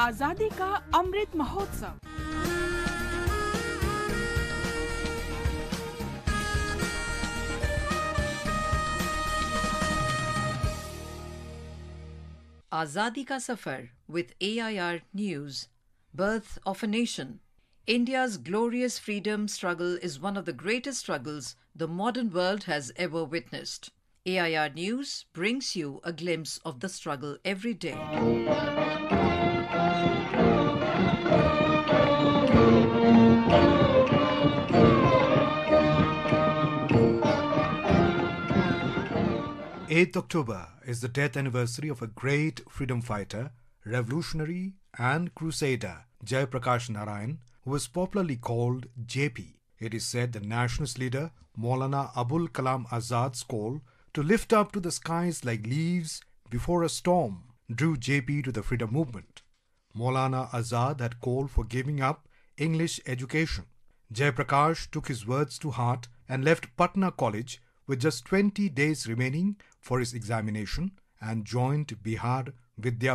आजादी का अमृत महोत्सव Azadi ka Safar with AIR News Birth of a Nation India's glorious freedom struggle is one of the greatest struggles the modern world has ever witnessed. AIR News brings you a glimpse of the struggle every day. Eighth October is the death anniversary of a great freedom fighter, revolutionary and crusader, Jayaprakash Narayan, who was popularly called JP. It is said the nationalist leader Maulana Abul Kalam Azad's call to lift up to the skies like leaves before a storm drew JP to the freedom movement. Maulana Azad had called for giving up English education. Prakash took his words to heart and left Patna College with just 20 days remaining for his examination and joined Bihar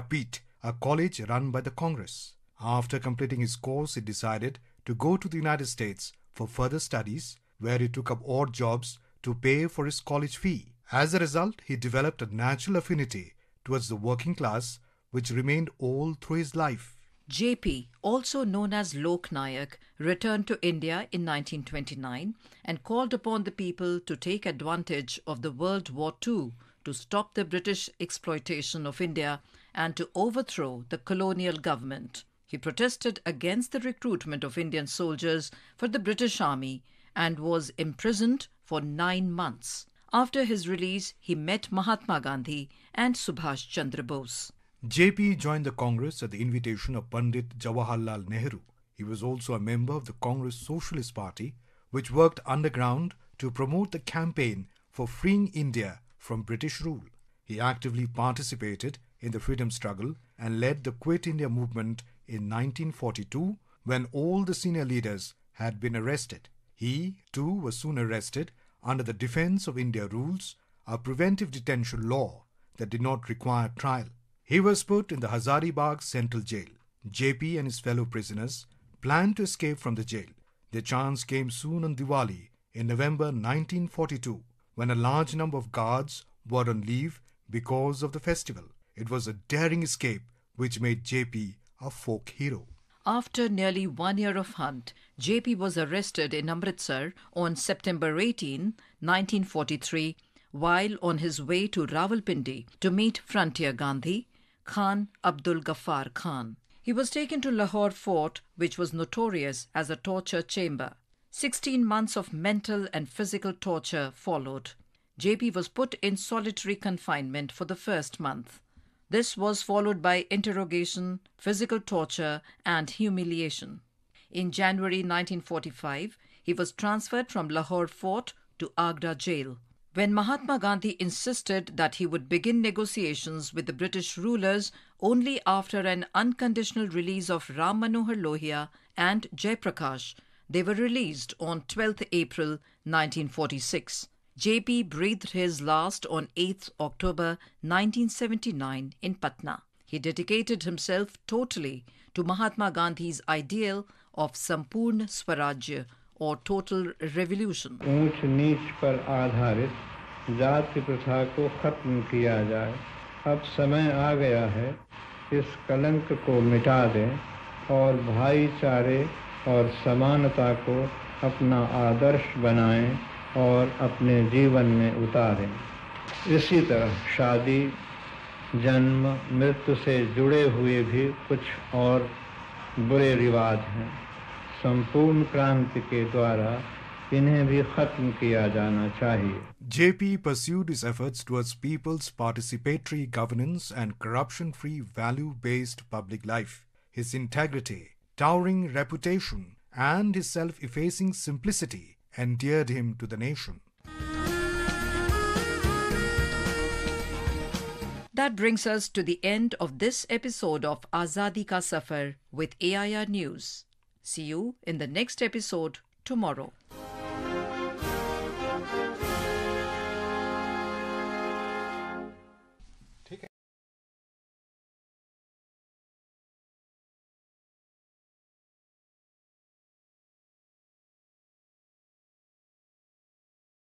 Peet, a college run by the Congress. After completing his course, he decided to go to the United States for further studies, where he took up odd jobs to pay for his college fee. As a result, he developed a natural affinity towards the working class, which remained all through his life. JP, also known as Lok Nayak, returned to India in 1929 and called upon the people to take advantage of the World War II to stop the British exploitation of India and to overthrow the colonial government. He protested against the recruitment of Indian soldiers for the British Army and was imprisoned for nine months. After his release, he met Mahatma Gandhi and Subhash Chandra Bose. JP joined the Congress at the invitation of Pandit Jawaharlal Nehru. He was also a member of the Congress Socialist Party, which worked underground to promote the campaign for freeing India from British rule. He actively participated in the freedom struggle and led the Quit India movement in 1942 when all the senior leaders had been arrested. He, too, was soon arrested under the Defence of India rules, a preventive detention law that did not require trial. He was put in the Hazaribagh Central Jail. JP and his fellow prisoners planned to escape from the jail. Their chance came soon on Diwali in November 1942 when a large number of guards were on leave because of the festival. It was a daring escape which made JP a folk hero. After nearly one year of hunt, JP was arrested in Amritsar on September 18, 1943, while on his way to Rawalpindi to meet Frontier Gandhi, Khan Abdul Ghaffar Khan. He was taken to Lahore Fort, which was notorious as a torture chamber. Sixteen months of mental and physical torture followed. JP was put in solitary confinement for the first month. This was followed by interrogation, physical torture, and humiliation. In January 1945, he was transferred from Lahore fort to Agra jail. When Mahatma Gandhi insisted that he would begin negotiations with the British rulers only after an unconditional release of Ram Manohar Lohia and Jayprakash, they were released on 12 April 1946. JP breathed his last on 8th October 1979 in Patna. He dedicated himself totally to Mahatma Gandhi's ideal of Sampurna Swarajya और total revolution ऊंच नीच पर आधारित जाति प्रथा को खत्म किया जाए अब समय आ गया है इस कलंक को मिटा दें और भाईचारे और समानता को अपना आदर्श बनाएं और अपने जीवन में उतारें इसी तरह शादी जन्म मृत्यु से जुड़े हुए भी कुछ और बुरे रिवाज हैं संपूर्ण क्रांति के द्वारा इन्हें भी खत्म किया जाना चाहिए J P is efforts towards people's participatory governance and corruption free value based public life his integrity towering reputation and his self effacing simplicity endeared him to the nation. That brings us to the end of this episode of Azadi Ka Safar with AIR News. See you in the next episode tomorrow.